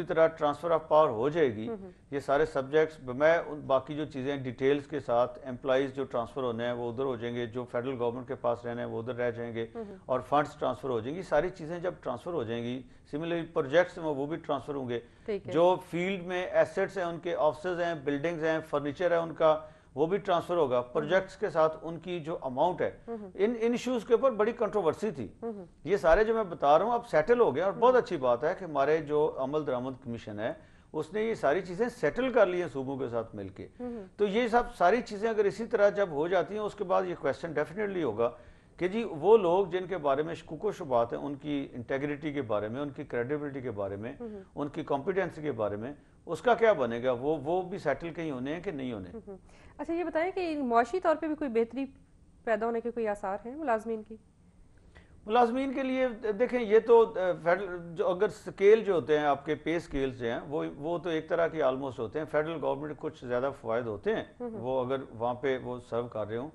पूरी तरह transfer of power हो जाएगी हम्म, हम्म। ये सारे सब्जेक्ट्स मैं उन बाकी जो चीज़ें डिटेल्स के साथ एम्प्लॉज जो ट्रांसफर होने हैं वो उधर हो जाएंगे जो फेडरल गवर्नमेंट के पास रहने हैं वो उधर रह जाएंगे हम्म, और फंड्स ट्रांसफर हो जाएंगी सारी चीज़ें जब ट्रांसफर हो जाएंगी सिमिलरली प्रोजेक्ट्स हैं वो भी ट्रांसफर होंगे जो फील्ड में एसेट्स हैं उनके ऑफिस हैं बिल्डिंग्स हैं फर्नीचर है उनका वो भी ट्रांसफर होगा प्रोजेक्ट्स के साथ उनकी जो अमाउंट है इन इन इश्यूज के ऊपर बड़ी कंट्रोवर्सी थी ये सारे जो मैं बता रहा हूँ अब सेटल हो गया और बहुत अच्छी बात है कि हमारे जो अमल दरामद कमीशन है उसने ये सारी चीज़ें सेटल कर ली हैं सूबों के साथ मिलके तो ये सब सारी चीज़ें अगर इसी तरह जब हो जाती हैं उसके बाद ये क्वेश्चन डेफिनेटली होगा कि जी वो लोग जिनके बारे में शकुको शुबात है उनकी इंटेग्रिटी के बारे में उनकी क्रेडिबिलिटी के बारे में उनकी कॉम्पिटेंसी के बारे में उसका क्या बनेगा वो वो भी सेटल कहीं होने हैं कि नहीं होने हम्म, हम्म। अच्छा ये बताएं कि मुआशी तौर पर भी कोई बेहतरी पैदा होने के कोई आसार हैं मुलाजमीन की मुलाजमीन के लिए देखें ये तो फेडरल जो अगर स्केल जो होते हैं आपके पे स्केल्स जो हैं वो वो तो एक तरह के आलमोस्ट होते हैं फेडरल गवर्नमेंट कुछ ज़्यादा फ़ायद होते हैं हम्म, वो अगर वहाँ पे वो सर्व कर रहे हों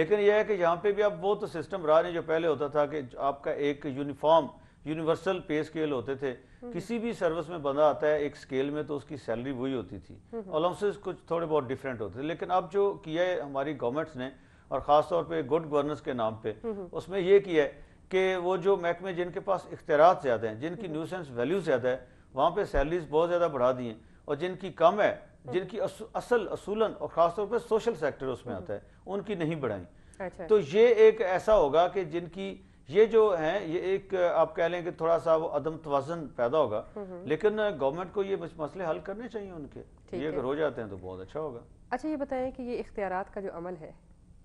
लेकिन यह है कि यहाँ पे भी आप वो तो सिस्टम रहा नहीं जो पहले होता था कि आपका एक यूनिफॉर्म यूनिवर्सल पे स्केल होते थे हम्म। किसी भी सर्विस में बंदा आता है एक स्केल में तो उसकी सैलरी वही होती थी हम्म, हम्म। अलाउंसेस कुछ थोड़े बहुत डिफरेंट होते थे लेकिन अब जो किया है हमारी गवर्नमेंट्स ने और ख़ासतौर पर गुड गवर्नेंस के नाम पर उसमें यह किया है कि वो जो महकमे जिनके पास इख्तियार ज़्यादा हैं जिनकी न्यूसेंस वैल्यू ज़्यादा है वहाँ पर सैलरीज बहुत ज़्यादा बढ़ा दी हैं और जिनकी कम है जिनकी असल असूलन और ख़ासतौर पर सोशल सेक्टर उसमें आता है उनकी नहीं बढ़ाई अच्छा। तो ये एक ऐसा होगा कि जिनकी ये जो है ये एक आप कह लें कि थोड़ा सा वो अदम तोजन पैदा होगा हम्म, हम्म। लेकिन गवर्नमेंट को ये मसले हल करने चाहिए उनके ये अगर हो जाते हैं तो बहुत अच्छा होगा अच्छा ये बताएं कि ये इख्तियार का जो अमल है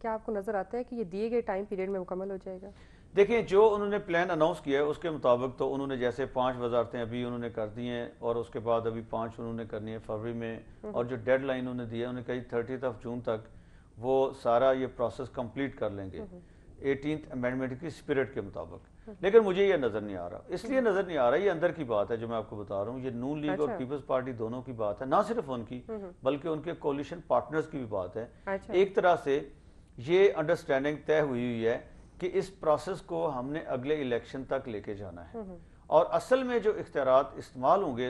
क्या आपको नजर आता है कि ये दिए गए टाइम पीरियड में मुकम्मल हो जाएगा देखिए जो उन्होंने प्लान अनाउंस किया है उसके मुताबिक तो उन्होंने जैसे पांच वजारतें अभी उन्होंने कर दी हैं और उसके बाद अभी पांच उन्होंने करनी है फरवरी में हम्म। और जो डेड लाइन उन्होंने दी है उन्हें कही थर्टीथ ऑफ जून तक वो सारा ये प्रोसेस कंप्लीट कर लेंगे एटीन अमेंडमेंट की स्पिरिट के मुताबिक लेकिन मुझे ये नज़र नहीं आ रहा इसलिए नज़र नहीं आ रहा ये अंदर की बात है जो मैं आपको बता रहा हूँ ये नून लीग अच्छा। और पीपल्स पार्टी दोनों की बात है ना सिर्फ उनकी हम्म, हम्म। बल्कि उनके कोलिशन पार्टनर्स की भी बात है अच्छा। एक तरह से ये अंडरस्टैंडिंग तय हुई हुई है कि इस प्रोसेस को हमने अगले इलेक्शन तक लेके जाना है हम्म, और असल में जो इख्तियार इस्तेमाल होंगे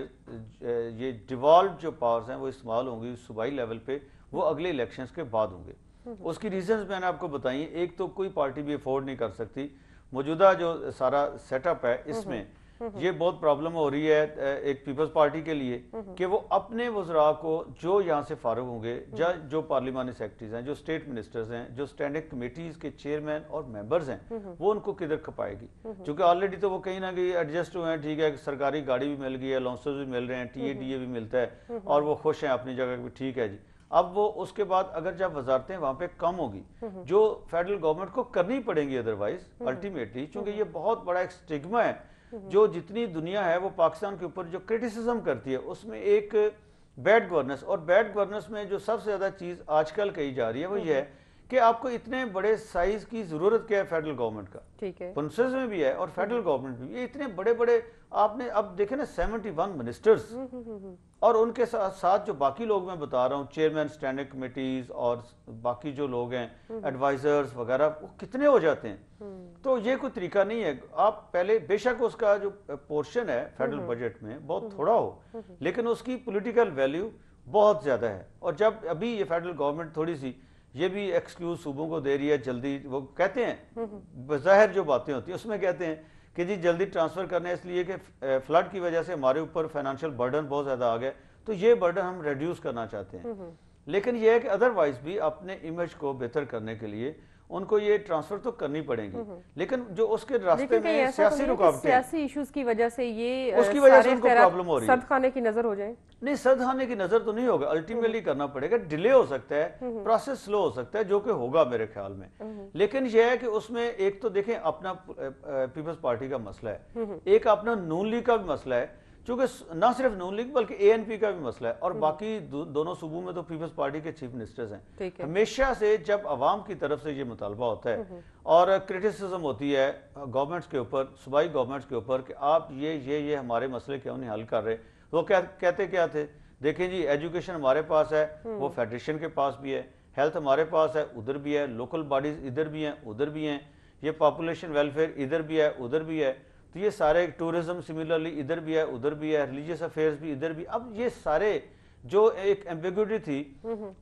ये डिवॉल्व जो पावर्स हैं वो इस्तेमाल होंगी सूबाई लेवल पे वो अगले इलेक्शन के बाद होंगे हम्म। उसकी रीजंस मैंने आपको बताई एक तो कोई पार्टी भी अफोर्ड नहीं कर सकती मौजूदा जो सारा सेटअप है हम्म, इसमें हम्म। ये बहुत प्रॉब्लम हो रही है एक पीपल्स पार्टी के लिए कि वो अपने वजरा को जो यहाँ से फारग होंगे या जो पार्लियामानी सेक्रेटरीज हैं जो स्टेट मिनिस्टर्स हैं जो स्टैंडिंग कमेटीज के चेयरमैन और मेंबर्स हैं वो उनको किधर खपाएगी क्योंकि ऑलरेडी तो वो कहीं ना कहीं एडजस्ट हुए हैं ठीक है सरकारी गाड़ी भी मिल गई है लॉन्सर्स भी मिल रहे हैं टी ए डी ए भी मिलता है और वो खुश हैं अपनी जगह ठीक है जी अब वो उसके बाद अगर जब वजारतें वहां पे कम होगी हम्म। जो फेडरल गवर्नमेंट को करनी पड़ेंगी अदरवाइज अल्टीमेटली चूंकि ये बहुत बड़ा एक स्टिग्मा है हम्म। जो जितनी दुनिया है वो पाकिस्तान के ऊपर जो क्रिटिसिज्म करती है उसमें एक बैड गवर्नेंस और बैड गवर्नेंस में जो सबसे ज़्यादा चीज़ आजकल कही जा रही है वो हम्म। ये है कि आपको इतने बड़े साइज की जरूरत क्या है फेडरल गवर्नमेंट का ठीक है में भी है और फेडरल गवर्नमेंट भी ये इतने बड़े बड़े आपने अब देखे ना सेवेंटी वन मिनिस्टर्स और उनके साथ साथ जो बाकी लोग मैं बता रहा हूँ चेयरमैन स्टैंडिंग कमेटीज और बाकी जो लोग हैं एडवाइजर्स हम्म, हम्म। वगैरह वो कितने हो जाते हैं हम्म। तो ये कोई तरीका नहीं है आप पहले बेशक उसका जो पोर्शन है फेडरल बजट में बहुत थोड़ा हो लेकिन उसकी पोलिटिकल वैल्यू बहुत ज्यादा है और जब अभी ये फेडरल गवर्नमेंट थोड़ी सी ये भी एक्सक्यूज सूबों को दे रही है जल्दी वो कहते हैं बाहर जो बातें होती हैं उसमें कहते हैं कि जी जल्दी ट्रांसफ़र करना इसलिए कि फ्लड की वजह से हमारे ऊपर फाइनेंशियल बर्डन बहुत ज़्यादा आ गया तो ये बर्डन हम रिड्यूस करना चाहते हैं हम्म, हम्म। लेकिन यह है कि अदरवाइज भी अपने इमेज को बेहतर करने के लिए उनको ये ट्रांसफर तो करनी पड़ेगी हम्म, हम्म। लेकिन जो उसके रास्ते में तो सियासी रुकावटें सियासी इश्यूज की वजह से ये उसकी वजह से उनको प्रॉब्लम हो रही है सर्द खाने की नजर हो जाए नहीं सर्द खाने की नजर तो नहीं होगा अल्टीमेटली हम्म। करना पड़ेगा डिले हो सकता है प्रोसेस स्लो हो सकता है जो कि होगा मेरे ख्याल में लेकिन यह है कि उसमें एक तो देखें अपना पीपल्स पार्टी का मसला है एक अपना नून लीग का भी मसला है चूंकि ना सिर्फ नून लीग बल्कि ए एन पी का भी मसला है और हम्म। बाकी दो, दोनों सूबों में तो पीपल्स पार्टी के चीफ मिनिस्टर्स हैं हमेशा से जब आवाम की तरफ से ये मुतालबा होता है हम्म। और क्रिटिसिज्म होती है गवर्नमेंट्स के ऊपर सूबाई गवर्नमेंट्स के ऊपर कि आप ये ये ये हमारे मसले क्यों नहीं हल कर रहे वो क्या कहते क्या थे देखें जी एजुकेशन हमारे पास है हम्म। वो फेडरेशन के पास भी है हेल्थ हमारे पास है उधर भी है लोकल बॉडीज इधर भी हैं उधर भी हैं ये पॉपुलेशन वेलफेयर इधर भी है उधर भी है तो ये सारे टूरिज्म सिमिलरली इधर भी है उधर भी है रिलीजियस अफेयर्स भी इधर भी अब ये सारे जो एक एम्बिग्यूटी थी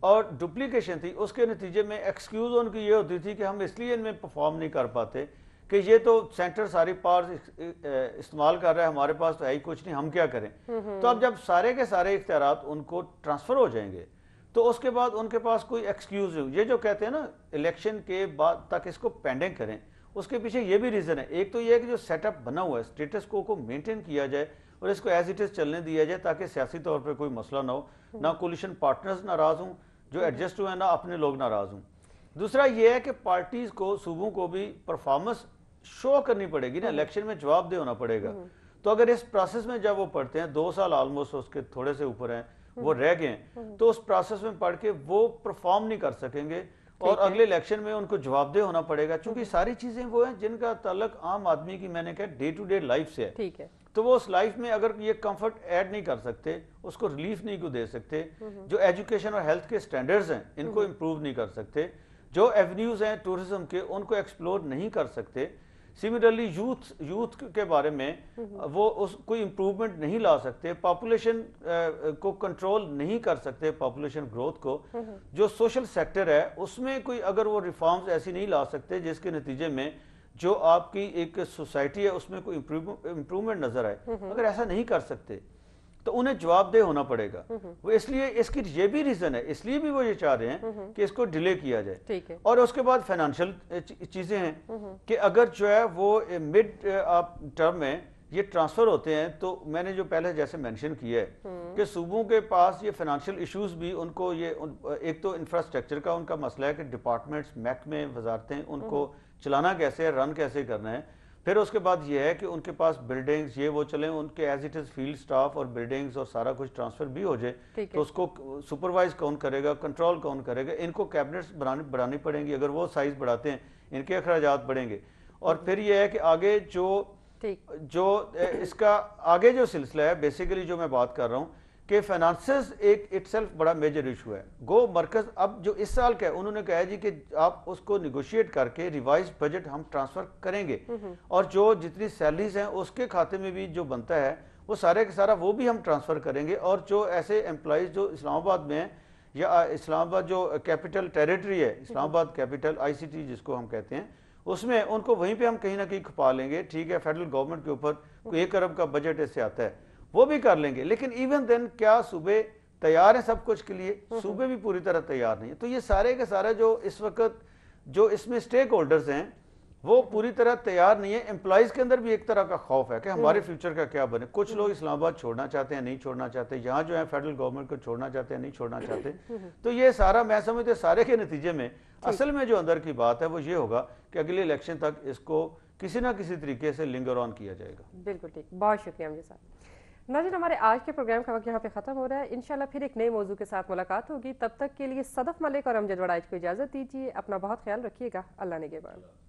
और डुप्लीकेशन थी उसके नतीजे में एक्सक्यूज उनकी ये होती थी कि हम इसलिए इनमें परफॉर्म नहीं कर पाते कि ये तो सेंटर सारी पार इस्तेमाल कर रहा है हमारे पास तो है ही कुछ नहीं हम क्या करें तो अब जब सारे के सारे इख्तियार उनको ट्रांसफर हो जाएंगे तो उसके बाद उनके पास कोई एक्सक्यूज ये जो कहते हैं ना इलेक्शन के बाद तक इसको पेंडिंग करें उसके पीछे ये भी रीज़न है एक तो ये है कि जो सेटअप बना हुआ है स्टेटस को को मेंटेन किया जाए और इसको एज इट इज़ चलने दिया जाए ताकि सियासी तौर पर कोई मसला ना हो हम्म। ना कोलिशन पार्टनर्स नाराज़ हों जो एडजस्ट हम्म। हुए ना अपने लोग नाराज़ हों दूसरा ये है कि पार्टीज़ को सूबों को भी परफॉर्मेंस शो करनी पड़ेगी ना इलेक्शन हम्म। में जवाब दे होना पड़ेगा तो अगर इस प्रोसेस में जब वो पढ़ते हैं दो साल ऑलमोस्ट उसके थोड़े से ऊपर हैं वो रह गए तो उस प्रोसेस में पढ़ के वो परफॉर्म नहीं कर सकेंगे और अगले इलेक्शन में उनको जवाबदेह होना पड़ेगा क्योंकि सारी चीजें वो हैं जिनका तलक आम आदमी की मैंने कहा डे टू डे लाइफ से है ठीक है तो वो उस लाइफ में अगर ये कंफर्ट ऐड नहीं कर सकते उसको रिलीफ नहीं को दे सकते हम्म। जो एजुकेशन और हेल्थ के स्टैंडर्ड्स हैं इनको इम्प्रूव हम्म। नहीं कर सकते जो एवेन्यूज हैं टूरिज्म के उनको एक्सप्लोर नहीं कर सकते सिमिलरली यूथ यूथ के बारे में वो उस कोई इम्प्रूवमेंट नहीं ला सकते पॉपुलेशन को कंट्रोल नहीं कर सकते पॉपुलेशन ग्रोथ को जो सोशल सेक्टर है उसमें कोई अगर वो रिफॉर्म्स ऐसी नहीं ला सकते जिसके नतीजे में जो आपकी एक सोसाइटी है उसमें कोई इम्प्रूवमेंट नजर आए अगर ऐसा नहीं कर सकते तो उन्हें जवाबदेह होना पड़ेगा हम्म, हम्म। वो इसलिए इसकी ये भी रीजन है इसलिए भी वो ये चाह रहे हैं हम्म, कि इसको डिले किया जाए और उसके बाद फाइनेंशियल चीजें हैं कि अगर जो है वो मिड आप टर्म में ये ट्रांसफर होते हैं तो मैंने जो पहले जैसे मेंशन किया है कि सूबों के पास ये फाइनेंशियल इश्यूज भी उनको ये उन, एक तो इंफ्रास्ट्रक्चर का उनका मसला है कि डिपार्टमेंट्स महकमे वजारतें उनको चलाना कैसे है रन कैसे करना है फिर उसके बाद ये है कि उनके पास बिल्डिंग्स ये वो चले उनके as it is field staff और बिल्डिंग्स और सारा कुछ ट्रांसफर भी हो जाए तो उसको सुपरवाइज कौन करेगा कंट्रोल कौन करेगा इनको कैबिनेट्स बनाने बढ़ानी पड़ेंगी अगर वो साइज बढ़ाते हैं इनके अखराज बढ़ेंगे और फिर यह है कि आगे जो जो इसका आगे जो सिलसिला है बेसिकली जो मैं बात कर रहा हूँ कि फाइनेंस एक इट्सल्फ बड़ा मेजर इशू है गो मरकज अब जो इस साल का है उन्होंने कहा है जी कि आप उसको निगोशिएट करके रिवाइज बजट हम ट्रांसफर करेंगे और जो जितनी सैलरीज हैं उसके खाते में भी जो बनता है वो सारे का सारा वो भी हम ट्रांसफर करेंगे और जो ऐसे एम्प्लॉज जो इस्लामाबाद में हैं या इस्लामाबाद जो कैपिटल टेरिटरी है इस्लामाबाद कैपिटल आईसीटी जिसको हम कहते हैं उसमें उनको वहीं पे हम कहीं ना कहीं खपा लेंगे ठीक है फेडरल गवर्नमेंट के ऊपर हम्म। एक अरब का बजट ऐसे आता है वो भी कर लेंगे लेकिन इवन देन क्या सूबे तैयार है सब कुछ के लिए हम्म, हम्म। सूबे भी पूरी तरह तैयार नहीं है तो ये सारे के सारे जो इस वक्त जो इसमें स्टेक होल्डर्स हैं वो पूरी तरह तैयार नहीं है एम्प्लॉज के अंदर भी एक तरह का खौफ है कि हमारे फ्यूचर हम्म। का क्या बने कुछ लोग इस्लामाबाद छोड़ना चाहते हैं नहीं छोड़ना चाहते यहाँ जो है फेडरल गवर्नमेंट को छोड़ना चाहते हैं नहीं छोड़ना चाहते तो ये सारा मैं समझते सारे के नतीजे में असल में जो अंदर की बात है वो ये होगा कि अगले इलेक्शन तक इसको किसी ना किसी तरीके से लिंगर ऑन किया जाएगा बिल्कुल ठीक बहुत शुक्रिया नाजिन हमारे आज के प्रोग्राम का वक्त यहाँ पे ख़त्म हो रहा है इनशाला फिर एक नए मौजू के साथ मुलाकात होगी तब तक के लिए सदफ मलिक और अमजद वड़ाइज को इजाज़त दीजिए अपना बहुत ख्याल रखिएगा अल्लाह ने